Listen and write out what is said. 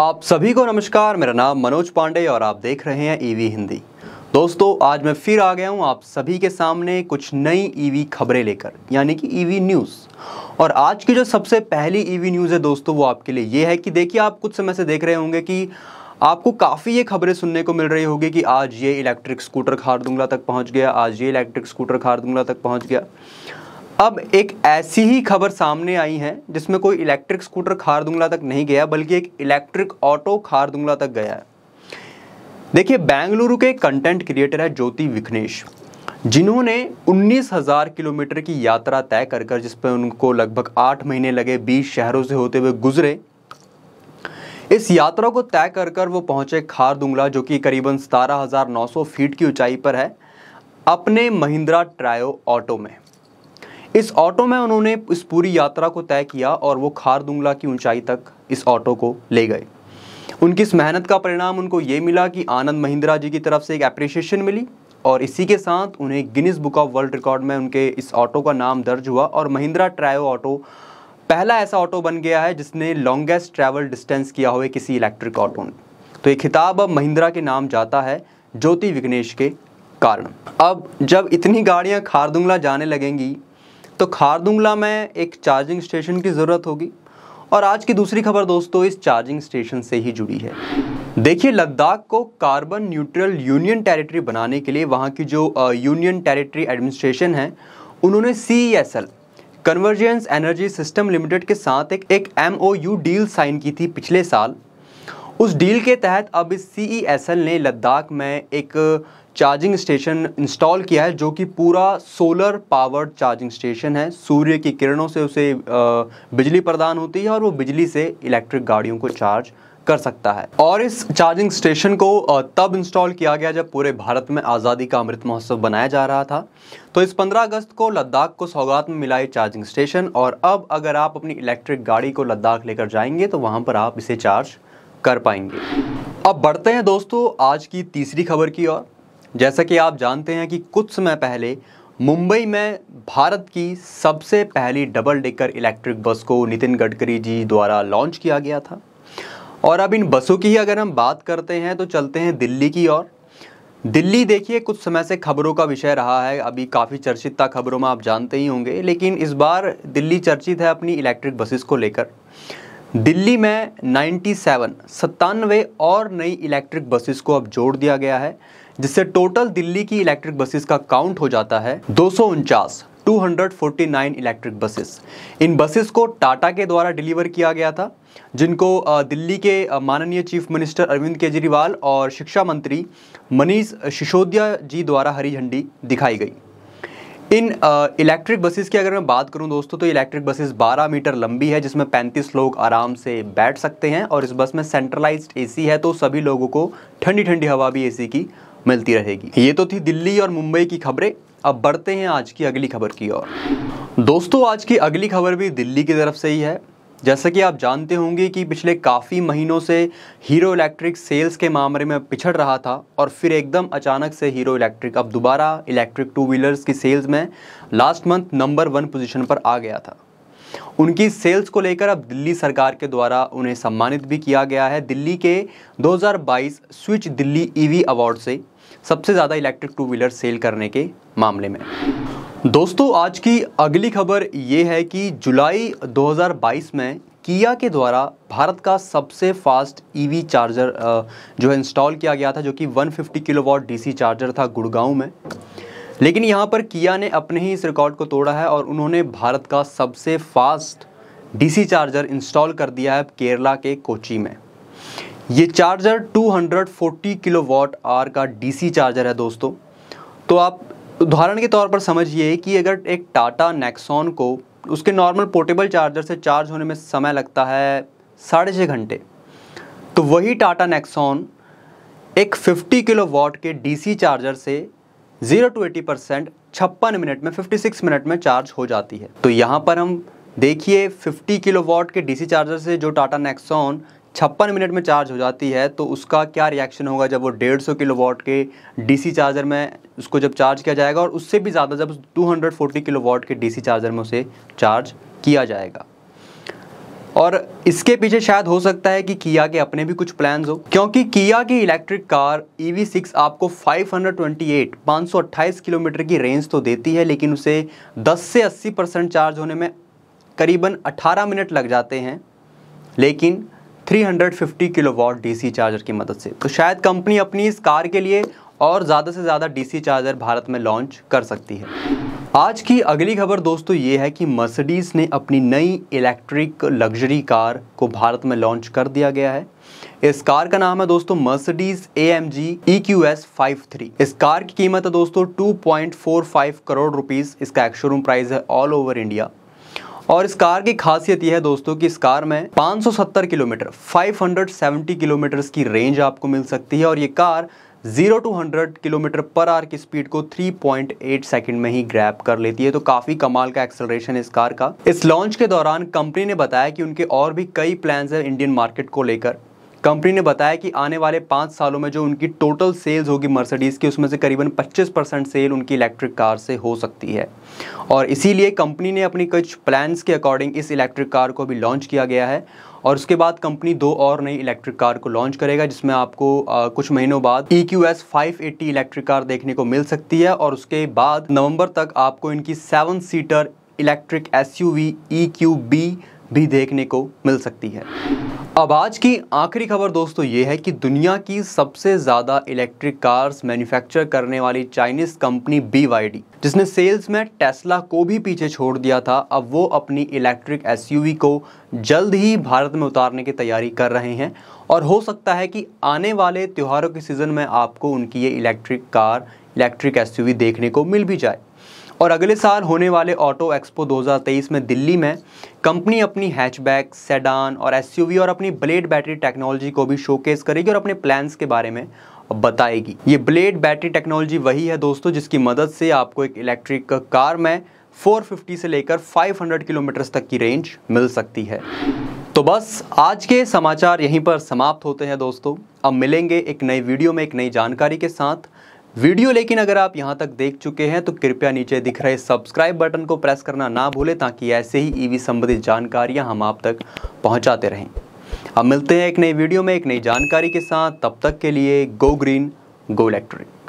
आप सभी को नमस्कार मेरा नाम मनोज पांडे और आप देख रहे हैं ईवी e हिंदी दोस्तों आज मैं फिर आ गया हूं आप सभी के सामने कुछ नई ईवी e खबरें लेकर यानी कि ईवी e न्यूज़ और आज की जो सबसे पहली ईवी न्यूज़ है दोस्तों वो आपके लिए ये है कि देखिए आप कुछ समय से देख रहे होंगे कि आपको काफ़ी ये खबरें सुनने को मिल रही होगी कि आज ये इलेक्ट्रिक स्कूटर खारदुंगला तक पहुंच गया आज ये इलेक्ट्रिक स्कूटर खारदुंगला तक पहुंच गया अब एक ऐसी ही खबर सामने आई है जिसमें कोई इलेक्ट्रिक स्कूटर खारदुंगला तक नहीं गया बल्कि एक इलेक्ट्रिक ऑटो खारदुंगला तक गया है देखिए बेंगलुरु के कंटेंट क्रिएटर है ज्योति विघ्नेश जिन्होंने 19,000 किलोमीटर की यात्रा तय कर कर जिस पर उनको लगभग आठ महीने लगे बीस शहरों से होते हुए गुजरे इस यात्रा को तय कर कर वो पहुंचे खारदुंगला जो कि करीबन सतारह फीट की ऊंचाई पर है अपने महिंद्रा ट्रायो ऑटो में इस ऑटो में उन्होंने इस पूरी यात्रा को तय किया और वो खारदुंगला की ऊंचाई तक इस ऑटो को ले गए उनकी इस मेहनत का परिणाम उनको ये मिला कि आनंद महिंद्रा जी की तरफ से एक अप्रिशिएशन मिली और इसी के साथ उन्हें Guinness book of world record में उनके इस ऑटो का नाम दर्ज हुआ और महिंद्रा ट्रायो ऑटो पहला ऐसा ऑटो बन गया है जिसने लॉन्गेस्ट ट्रैवल डिस्टेंस किया हुए किसी इलेक्ट्रिक ऑटो ने तो ये खिताब अब महिंद्रा के नाम जाता है ज्योति विघ्नेश के कारण अब जब इतनी गाड़ियां खारदुंगला जाने लगेंगी तो खारदुंगला में एक चार्जिंग स्टेशन की ज़रूरत होगी और आज की दूसरी खबर दोस्तों इस चार्जिंग स्टेशन से ही जुड़ी है देखिए लद्दाख को कार्बन न्यूट्रल यूनियन टेरिटरी बनाने के लिए वहाँ की जो यूनियन टेरिटरी एडमिनिस्ट्रेशन है उन्होंने C S L convergence energy system limited के साथ एक एक एम डील साइन की थी पिछले साल उस डील के तहत अब इस सी e ने लद्दाख में एक चार्जिंग स्टेशन इंस्टॉल किया है जो कि पूरा सोलर पावर्ड चार्जिंग स्टेशन है सूर्य की किरणों से उसे बिजली प्रदान होती है और वो बिजली से इलेक्ट्रिक गाड़ियों को चार्ज कर सकता है और इस चार्जिंग स्टेशन को तब इंस्टॉल किया गया जब पूरे भारत में आज़ादी का अमृत महोत्सव बनाया जा रहा था तो इस 15 अगस्त को लद्दाख को सौगात में मिला ये चार्जिंग स्टेशन और अब अगर आप अपनी इलेक्ट्रिक गाड़ी को लद्दाख लेकर जाएंगे तो वहाँ पर आप इसे चार्ज कर पाएंगे अब बढ़ते हैं दोस्तों आज की तीसरी खबर की ओर जैसा कि आप जानते हैं कि कुछ समय पहले मुंबई में भारत की सबसे पहली डबल डेकर इलेक्ट्रिक बस को नितिन गडकरी जी द्वारा लॉन्च किया गया था और अब इन बसों की ही अगर हम बात करते हैं तो चलते हैं दिल्ली की ओर दिल्ली देखिए कुछ समय से खबरों का विषय रहा है अभी काफ़ी चर्चित था खबरों में आप जानते ही होंगे लेकिन इस बार दिल्ली चर्चित है अपनी इलेक्ट्रिक बसेस को लेकर दिल्ली में 97 सत्तानवे और नई इलेक्ट्रिक बसेस को अब जोड़ दिया गया है जिससे टोटल दिल्ली की इलेक्ट्रिक बसेस का काउंट हो जाता है दो 249 इलेक्ट्रिक बसेस इन बसेस को टाटा के द्वारा डिलीवर किया गया था जिनको दिल्ली के माननीय चीफ मिनिस्टर अरविंद केजरीवाल और शिक्षा मंत्री मनीष सिसोदिया जी द्वारा हरी झंडी दिखाई गई इन इलेक्ट्रिक बसेस की अगर मैं बात करूं दोस्तों तो इलेक्ट्रिक बसेस 12 मीटर लंबी है जिसमें 35 लोग आराम से बैठ सकते हैं और इस बस में सेंट्रलाइज्ड एसी है तो सभी लोगों को ठंडी ठंडी हवा भी एसी की मिलती रहेगी ये तो थी दिल्ली और मुंबई की खबरें अब बढ़ते हैं आज की अगली खबर की ओर दोस्तों आज की अगली खबर भी दिल्ली की तरफ से ही है जैसा कि आप जानते होंगे कि पिछले काफ़ी महीनों से हीरो इलेक्ट्रिक सेल्स के मामले में पिछड़ रहा था और फिर एकदम अचानक से हीरो इलेक्ट्रिक अब दोबारा इलेक्ट्रिक टू व्हीलर्स की सेल्स में last month number one position पर आ गया था उनकी सेल्स को लेकर अब दिल्ली सरकार के द्वारा उन्हें सम्मानित भी किया गया है दिल्ली के दो स्विच दिल्ली ई अवार्ड से सबसे ज़्यादा इलेक्ट्रिक टू व्हीलर सेल करने के मामले में दोस्तों आज की अगली खबर ये है कि जुलाई 2022 में किया के द्वारा भारत का सबसे फास्ट ईवी e चार्जर जो है इंस्टॉल किया गया था जो कि 150 वॉट डी चार्जर था गुड़गांव में लेकिन यहाँ पर किया ने अपने ही इस रिकॉर्ड को तोड़ा है और उन्होंने भारत का सबसे फास्ट डीसी चार्जर इंस्टॉल कर दिया है केरला के कोची में ये चार्जर 240 किलोवाट आर का डीसी चार्जर है दोस्तों तो आप उदाहरण के तौर पर समझिए कि अगर एक टाटा नेक्सॉन को उसके नॉर्मल पोर्टेबल चार्जर से चार्ज होने में समय लगता है साढ़े छः घंटे तो वही टाटा नेक्सॉन एक 50 किलो वॉट के डीसी चार्जर से 0 टू 80 परसेंट छप्पन मिनट में 56 मिनट में चार्ज हो जाती है तो यहाँ पर हम देखिए 50 किलो वॉट के डीसी चार्जर से जो टाटा नेक्सॉन छप्पन मिनट में चार्ज हो जाती है तो उसका क्या रिएक्शन होगा जब वो डेढ़ सौ किलो वाट के डीसी चार्जर में उसको जब चार्ज किया जाएगा और उससे भी ज़्यादा जब 240 किलो वाट के डीसी चार्जर में उसे चार्ज किया जाएगा और इसके पीछे शायद हो सकता है कि किया के अपने भी कुछ प्लान्स हो क्योंकि किया की electric car E V six आपको 528 अट्ठाईस किलोमीटर की रेंज तो देती है लेकिन उसे 10 से 80 परसेंट चार्ज होने में करीबन 18 मिनट लग जाते हैं लेकिन 350 किलोवाट डीसी चार्जर की मदद से तो शायद कंपनी अपनी इस कार के लिए और ज़्यादा से ज़्यादा डीसी चार्जर भारत में लॉन्च कर सकती है आज की अगली खबर दोस्तों ये है कि मर्सिडीज़ ने अपनी नई इलेक्ट्रिक लग्जरी कार को भारत में लॉन्च कर दिया गया है इस कार का नाम है दोस्तों Mercedes A M G E Q S five three इस कार की कीमत है दोस्तों two point four five crore rupees इसका एक्शोरूम प्राइस है ऑल ओवर इंडिया और इस कार की खासियत यह है दोस्तों कि इस कार में 570 किलोमीटर 570 किलोमीटर की रेंज आपको मिल सकती है और ये car zero to hundred kilometre per hour की स्पीड को 3.8 सेकंड में ही ग्रैप कर लेती है तो काफी कमाल का एक्सलरेशन इस कार का इस लॉन्च के दौरान कंपनी ने बताया कि उनके और भी कई प्लान्स हैं इंडियन मार्केट को लेकर कंपनी ने बताया कि आने वाले पाँच सालों में जो उनकी टोटल सेल्स होगी मर्सिडीज़ की उसमें से करीबन 25 परसेंट सेल उनकी इलेक्ट्रिक कार से हो सकती है और इसीलिए कंपनी ने अपनी कुछ प्लान्स के अकॉर्डिंग इस इलेक्ट्रिक कार को भी लॉन्च किया गया है और उसके बाद कंपनी दो और नई इलेक्ट्रिक कार को लॉन्च करेगा जिसमें आपको आ, कुछ महीनों बाद E Q S five eighty electric car देखने को मिल सकती है और उसके बाद नवंबर तक आपको इनकी seven seater electric S U V E Q B भी देखने को मिल सकती है अब आज की आखिरी खबर दोस्तों ये है कि दुनिया की सबसे ज़्यादा इलेक्ट्रिक कार्स मैन्युफैक्चर करने वाली चाइनीज़ कंपनी बी जिसने सेल्स में टेस्ला को भी पीछे छोड़ दिया था अब वो अपनी इलेक्ट्रिक एसयूवी को जल्द ही भारत में उतारने की तैयारी कर रहे हैं और हो सकता है कि आने वाले त्योहारों के सीज़न में आपको उनकी ये इलेक्ट्रिक कार इलेक्ट्रिक एस देखने को मिल भी जाए और अगले साल होने वाले ऑटो एक्सपो 2023 में दिल्ली में कंपनी अपनी हैचबैक सेडान और एसयूवी और अपनी ब्लेड बैटरी टेक्नोलॉजी को भी शोकेस करेगी और अपने प्लान्स के बारे में बताएगी ये ब्लेड बैटरी टेक्नोलॉजी वही है दोस्तों जिसकी मदद से आपको एक इलेक्ट्रिक कार में 450 से लेकर 500 किलोमीटर तक की रेंज मिल सकती है तो बस आज के समाचार यहीं पर समाप्त होते हैं दोस्तों अब मिलेंगे एक नई वीडियो में एक नई जानकारी के साथ वीडियो लेकिन अगर आप यहां तक देख चुके हैं तो कृपया नीचे दिख रहे सब्सक्राइब बटन को प्रेस करना ना भूलें ताकि ऐसे ही ईवी e संबंधित जानकारियां हम आप तक पहुंचाते रहें अब मिलते हैं एक नई वीडियो में एक नई जानकारी के साथ तब तक के लिए गो ग्रीन गो इलेक्ट्रिक